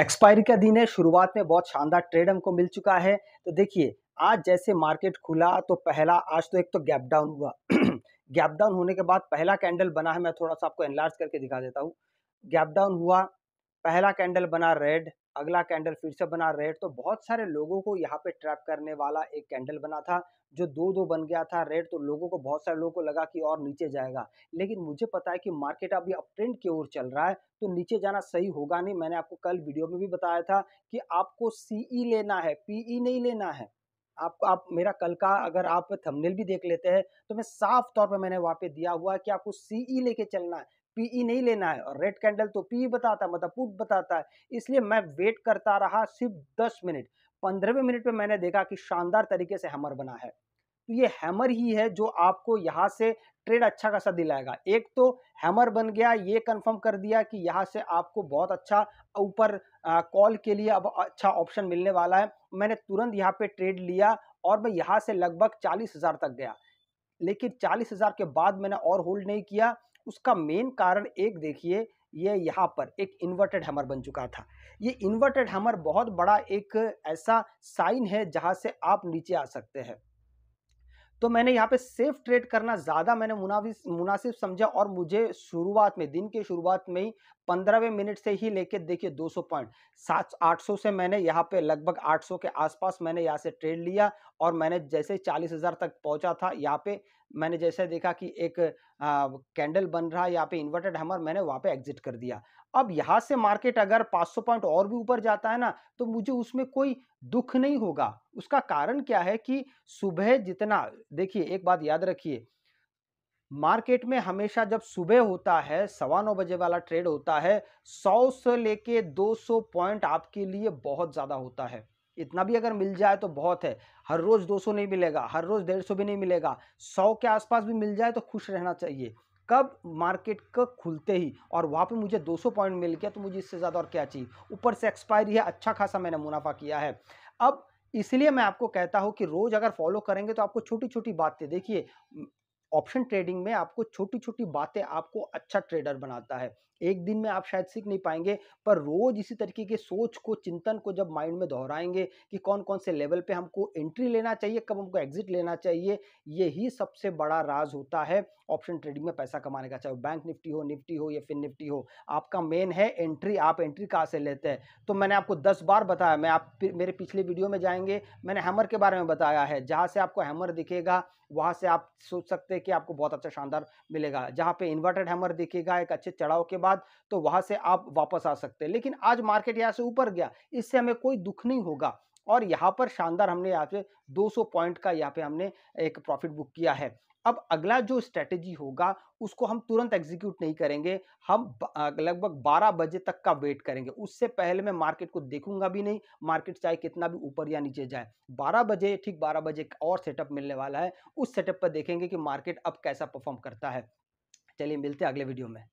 expiry का दिन है शुरुआत में बहुत शानदार ट्रेड हमको मिल चुका है तो देखिए आज जैसे मार्केट खुला तो पहला आज तो एक तो गैप डाउन हुआ गैप डाउन होने के बाद पहला कैंडल बना है मैं थोड़ा सा आपको एनलार्ज करके दिखा देता हूँ गैप डाउन हुआ पहला कैंडल बना रेड अगला कैंडल फिर से बना रेड तो बहुत सारे लोगों को यहाँ पे ट्रैप करने वाला एक कैंडल बना था जो दो दो बन गया था रेड तो लोगों को बहुत सारे लोगों को लगा कि और नीचे जाएगा लेकिन मुझे पता है कि मार्केट अभी अब ट्रेंड की ओर चल रहा है तो नीचे जाना सही होगा नहीं मैंने आपको कल वीडियो में भी बताया था कि आपको सीई e लेना है पीई e नहीं लेना है आप आप मेरा कल का अगर आप थंबनेल भी देख लेते हैं तो मैं साफ तौर पर मैंने वहाँ पे दिया हुआ है कि आपको सीई e लेके चलना है पीई e नहीं लेना है और रेड कैंडल तो पीई e बताता है मतलब पुट बताता है इसलिए मैं वेट करता रहा सिर्फ दस मिनट पंद्रहवें मिनट में मैंने देखा कि शानदार तरीके से हैमर बना है तो ये हैमर ही है जो आपको यहाँ से ट्रेड अच्छा खासा दिलाएगा एक तो हैमर बन गया ये कंफर्म कर दिया कि यहाँ से आपको बहुत अच्छा ऊपर कॉल के लिए अब अच्छा ऑप्शन मिलने वाला है मैंने तुरंत यहाँ पे ट्रेड लिया और मैं यहाँ से लगभग चालीस हज़ार तक गया लेकिन चालीस हज़ार के बाद मैंने और होल्ड नहीं किया उसका मेन कारण एक देखिए ये यहाँ पर एक इन्वर्टेड हैमर बन चुका था ये इन्वर्टेड हैमर बहुत बड़ा एक ऐसा साइन है जहाँ से आप नीचे आ सकते हैं तो मैंने यहाँ पे सेफ ट्रेड करना ज़्यादा मैंने मुनाफिस मुनासिब समझा और मुझे शुरुआत में दिन के शुरुआत में ही पंद्रहवें मिनट से ही लेके देखिए 200 पॉइंट सात आठ सौ से मैंने यहाँ पे लगभग 800 के आसपास मैंने यहाँ से ट्रेड लिया और मैंने जैसे 40,000 तक पहुँचा था यहाँ पे मैंने जैसे देखा कि एक कैंडल बन रहा है यहाँ पे इन्वर्टेड हैमर मैंने वहाँ पे एग्जिट कर दिया अब यहाँ से मार्केट अगर 500 पॉइंट और भी ऊपर जाता है ना तो मुझे उसमें कोई दुख नहीं होगा उसका कारण क्या है कि सुबह जितना देखिए एक बात याद रखिए मार्केट में हमेशा जब सुबह होता है सवा नौ बजे वाला ट्रेड होता है सौ से लेके सौ पॉइंट आपके लिए बहुत ज़्यादा होता है इतना भी अगर मिल जाए तो बहुत है हर रोज़ 200 नहीं मिलेगा हर रोज़ 150 भी नहीं मिलेगा 100 के आसपास भी मिल जाए तो खुश रहना चाहिए कब मार्केट का खुलते ही और वहाँ पे मुझे 200 पॉइंट मिल गया तो मुझे इससे ज़्यादा और क्या चाहिए ऊपर से एक्सपायरी है अच्छा खासा मैंने मुनाफा किया है अब इसलिए मैं आपको कहता हूँ कि रोज़ अगर फॉलो करेंगे तो आपको छोटी छोटी बातें देखिए ऑप्शन ट्रेडिंग में आपको छोटी छोटी बातें आपको अच्छा ट्रेडर बनाता है एक दिन में आप शायद सीख नहीं पाएंगे पर रोज इसी तरीके के सोच को चिंतन को जब माइंड में दोहराएंगे कि कौन कौन से लेवल पे हमको एंट्री लेना चाहिए कब हमको एग्जिट लेना चाहिए यही सबसे बड़ा राज होता है ऑप्शन ट्रेडिंग में पैसा कमाने का चाहे बैंक निफ्टी हो निफ्टी हो या फिर निफ्टी हो आपका मेन है एंट्री आप एंट्री कहाँ से लेते हैं तो मैंने आपको दस बार बताया मैं आप मेरे पिछले वीडियो में जाएंगे मैंने हैमर के बारे में बताया है जहाँ से आपको हैमर दिखेगा वहाँ से आप सोच सकते देखिए आपको बहुत अच्छा शानदार मिलेगा जहाँ पे इन्वर्टेड हैमर दिखेगा एक अच्छे चढ़ाव के बाद तो वहाँ से आप वापस आ सकते हैं लेकिन आज मार्केट यहाँ से ऊपर गया इससे हमें कोई दुख नहीं होगा और यहाँ पर शानदार हमने यहाँ पे 200 पॉइंट का यहाँ पे हमने एक प्रॉफिट बुक किया है अब अगला जो स्ट्रेटेजी होगा उसको हम तुरंत एग्जीक्यूट नहीं करेंगे हम लगभग 12 बजे तक का वेट करेंगे उससे पहले मैं मार्केट को देखूंगा भी नहीं मार्केट चाहे कितना भी ऊपर या नीचे जाए 12 बजे ठीक 12 बजे और सेटअप मिलने वाला है उस सेटअप पर देखेंगे कि मार्केट अब कैसा परफॉर्म करता है चलिए मिलते हैं अगले वीडियो में